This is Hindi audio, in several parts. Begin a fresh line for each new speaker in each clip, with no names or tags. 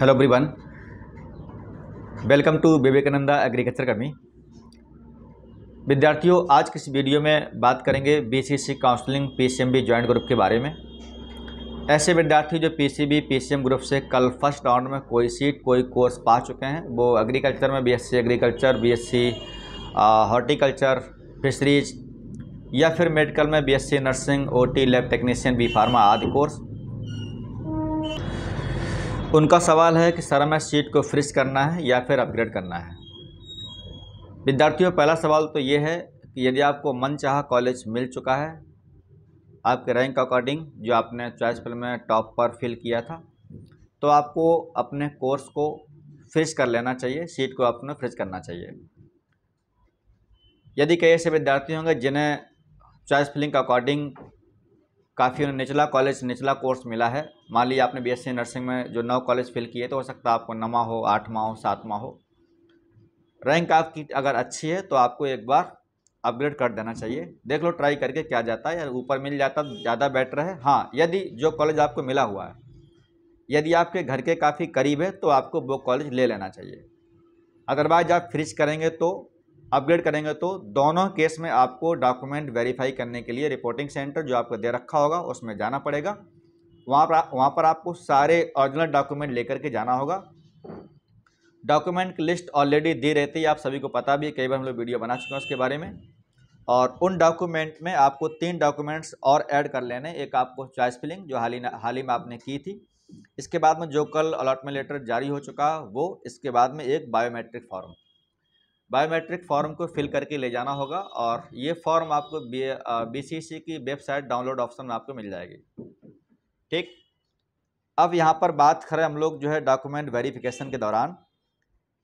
hello everyone welcome to Vivekananda agriculture कर्मी विद्यार्थियों आज किस वीडियो में बात करेंगे BCC counselling PCMB joint group के बारे में ऐसे विद्यार्थी जो पीसीबी पीसीएम ग्रुप से कल फर्स्ट राउंड में कोई सीट कोई कोर्स पा चुके हैं वो एग्रीकल्चर में BSc agriculture BSc horticulture fisheries या फिर मेडिकल में BSc nursing OT lab technician B pharma आदि कोर्स उनका सवाल है कि सर हमें सीट को फ्रिज करना है या फिर अपग्रेड करना है विद्यार्थियों पहला सवाल तो ये है कि यदि आपको मन चाह कॉलेज मिल चुका है आपके रैंक अकॉर्डिंग जो आपने चॉइस फिल्म में टॉप पर फिल किया था तो आपको अपने कोर्स को फ्रिज कर लेना चाहिए सीट को आपने फ्रिज करना चाहिए यदि कई ऐसे विद्यार्थी होंगे जिन्हें चॉइस फिलिंग के अकॉर्डिंग काफ़ी उन्हें निचला कॉलेज निचला कोर्स मिला है मान लीजिए आपने बीएससी नर्सिंग में जो नौ कॉलेज फिल किए तो हो सकता है आपको नवा हो आठवा हो सातवा हो रैंक आपकी अगर अच्छी है तो आपको एक बार अपग्रेड कर देना चाहिए देख लो ट्राई करके क्या जाता है या ऊपर मिल जाता ज़्यादा बेटर है हाँ यदि जो कॉलेज आपको मिला हुआ है यदि आपके घर के काफ़ी करीब है तो आपको वो कॉलेज ले लेना चाहिए अदरवाइज आप फ्रिज करेंगे तो अपग्रेड करेंगे तो दोनों केस में आपको डॉक्यूमेंट वेरीफाई करने के लिए रिपोर्टिंग सेंटर जो आपको दे रखा होगा उसमें जाना पड़ेगा वहाँ पर वहाँ पर आपको सारे ओरिजिनल डॉक्यूमेंट लेकर के जाना होगा डॉक्यूमेंट की लिस्ट ऑलरेडी दी रहती है आप सभी को पता भी है कई बार हम लोग वीडियो बना चुके हैं उसके बारे में और उन डॉक्यूमेंट में आपको तीन डॉक्यूमेंट्स और ऐड कर लेने एक आपको चॉइस फिलिंग जो हाल ही हाल ही में आपने की थी इसके बाद में जो कल अलॉटमेंट लेटर जारी हो चुका वो इसके बाद में एक बायोमेट्रिक फॉर्म बायोमेट्रिक फॉर्म को फिल करके ले जाना होगा और ये फॉर्म आपको बी सी की वेबसाइट डाउनलोड ऑप्शन में आपको मिल जाएगी ठीक अब यहाँ पर बात करें हम लोग जो है डॉक्यूमेंट वेरिफिकेशन के दौरान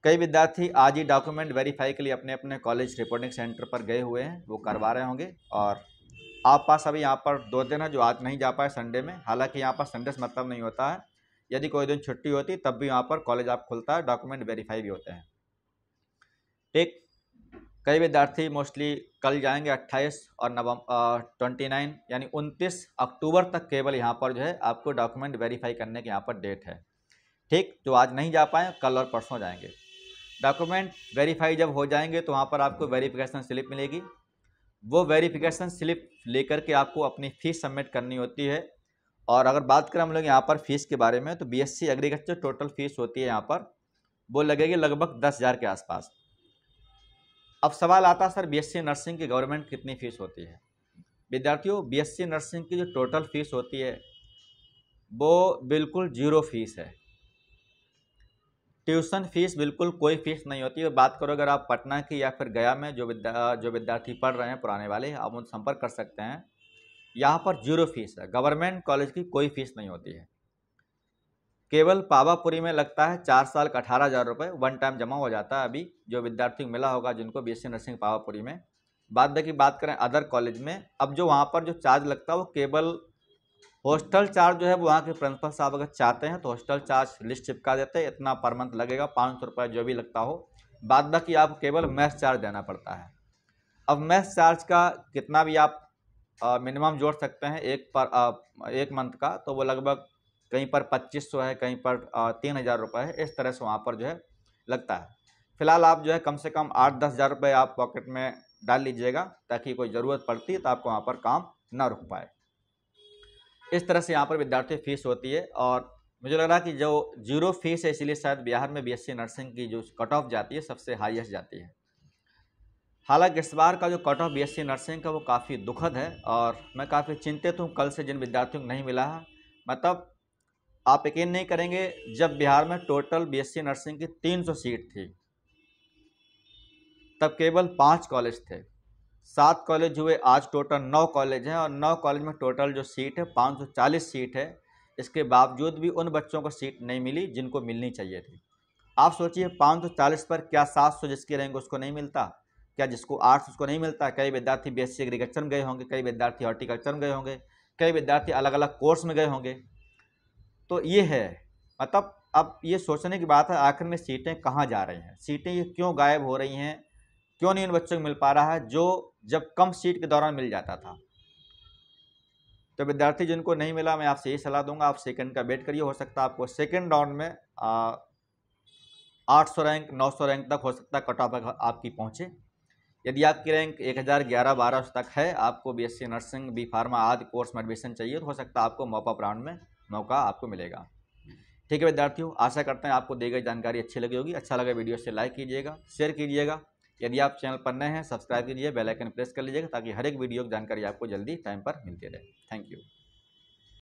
कई विद्यार्थी आज ही डॉक्यूमेंट वेरीफाई के लिए अपने अपने कॉलेज रिपोर्टिंग सेंटर पर गए हुए हैं वो करवा रहे होंगे और आप पास अभी यहाँ पर दो दिन है जो आज नहीं जा पाए संडे में हालांकि यहाँ पर संडे से मतलब नहीं होता है यदि कोई दिन छुट्टी होती तब भी यहाँ पर कॉलेज आप खुलता है डॉक्यूमेंट वेरीफाई भी होते हैं ठीक कई विद्यार्थी मोस्टली कल जाएंगे 28 और नवम ट्वेंटी नाइन यानी 29 अक्टूबर तक केवल यहाँ पर जो है आपको डॉक्यूमेंट वेरीफाई करने के यहाँ पर डेट है ठीक जो आज नहीं जा पाए कल और परसों जाएंगे डॉक्यूमेंट वेरीफाई जब हो जाएंगे तो वहाँ पर आपको वेरीफिकेशन स्लिप मिलेगी वो वेरीफिकेशन स्लिप लेकर के आपको अपनी फ़ीस सबमिट करनी होती है और अगर बात करें हम लोग यहाँ पर फ़ीस के बारे में तो बीएससी एग्रीकल्चर टोटल फ़ीस होती है यहाँ पर वो लगेगी लगभग दस हज़ार के आसपास अब सवाल आता सर बीएससी नर्सिंग की गवर्नमेंट कितनी फ़ीस होती है विद्यार्थियों बीएससी नर्सिंग की जो टोटल फ़ीस होती है वो बिल्कुल जीरो फीस है ट्यूशन फीस बिल्कुल कोई फीस नहीं होती है बात करो अगर आप पटना की या फिर गया में जो विद्या जो विद्यार्थी पढ़ रहे हैं पुराने वाले आप उन संपर्क कर सकते हैं यहाँ पर जीरो फीस है गवर्नमेंट कॉलेज की कोई फीस नहीं होती है केवल पावापुरी में लगता है चार साल का अठारह हज़ार रुपये वन टाइम जमा हो जाता है अभी जो विद्यार्थी मिला होगा जिनको बीएससी नर्सिंग पावापुरी में बाद की बात करें अदर कॉलेज में अब जो वहाँ पर जो चार्ज लगता है वो केवल हॉस्टल चार्ज जो है वो वहाँ के प्रिंसिपल साहब अगर चाहते हैं तो हॉस्टल चार्ज लिस्ट चिपका देते हैं इतना पर मंथ लगेगा पाँच सौ रुपये जो भी लगता हो बाद बाकी आपको केवल मैथ चार्ज देना पड़ता है अब मैथ चार्ज का कितना भी आप मिनिमम जोड़ सकते हैं एक पर आ, एक मंथ का तो वो लगभग कहीं पर पच्चीस सौ है कहीं पर तीन हज़ार रुपये है इस तरह से वहाँ पर जो है लगता है फिलहाल आप जो है कम से कम आठ दस हज़ार रुपये आप पॉकेट में डाल लीजिएगा ताकि कोई ज़रूरत पड़ती है तो आपको वहाँ पर काम ना रुक पाए इस तरह से यहाँ पर विद्यार्थी फीस होती है और मुझे लग रहा है कि जो जीरो फीस है इसीलिए शायद बिहार में बी नर्सिंग की जो कट ऑफ जाती है सबसे हाइस्ट जाती है हालांकि इस बार का जो कट ऑफ बी नर्सिंग का वो काफ़ी दुखद है और मैं काफ़ी चिंतित हूँ कल से जिन विद्यार्थियों को नहीं मिला है मतलब आप यकीन नहीं करेंगे जब बिहार में टोटल बीएससी नर्सिंग की 300 सीट थी तब केवल पाँच कॉलेज थे सात कॉलेज हुए आज टोटल नौ कॉलेज हैं और नौ कॉलेज में टोटल जो सीट है 540 सीट है इसके बावजूद भी उन बच्चों को सीट नहीं मिली जिनको मिलनी चाहिए थी आप सोचिए 540 पर क्या 700 जिसकी रैंक उसको नहीं मिलता क्या जिसको आर्ट्स उसको नहीं मिलता कई विद्यार्थी सी एग्रीकल्चर में गए होंगे कई विद्यार्थी हॉर्टिकल्चर में गए होंगे कई विद्यार्थी अलग अलग कोर्स में गए होंगे तो ये है मतलब अब ये सोचने की बात है आखिर में सीटें कहाँ जा रही हैं सीटें ये क्यों गायब हो रही हैं क्यों नहीं उन बच्चों को मिल पा रहा है जो जब कम सीट के दौरान मिल जाता था तो विद्यार्थी जिनको नहीं मिला मैं आपसे यही सलाह दूंगा आप सेकंड का वेट करिए हो सकता है आपको सेकंड राउंड में आठ सौ रैंक नौ सौ रैंक तक हो सकता है कट ऑफ आपकी पहुँचे यदि आपकी रैंक एक हज़ार ग्यारह बारह तक है आपको बीएससी नर्सिंग बी फार्मा आदि कोर्स में एडमिशन चाहिए तो हो सकता है आपको मोपअप राउंड में मौका आपको मिलेगा ठीक है विद्यार्थियों आशा करते हैं आपको दी गई जानकारी अच्छी लगी होगी अच्छा लगा वीडियो से लाइक कीजिएगा शेयर कीजिएगा यदि आप चैनल पर नए हैं सब्सक्राइब कीजिए बेल आइकन प्रेस कर लीजिएगा ताकि हर एक वीडियो की जानकारी आपको जल्दी टाइम पर मिलती रहे थैंक यू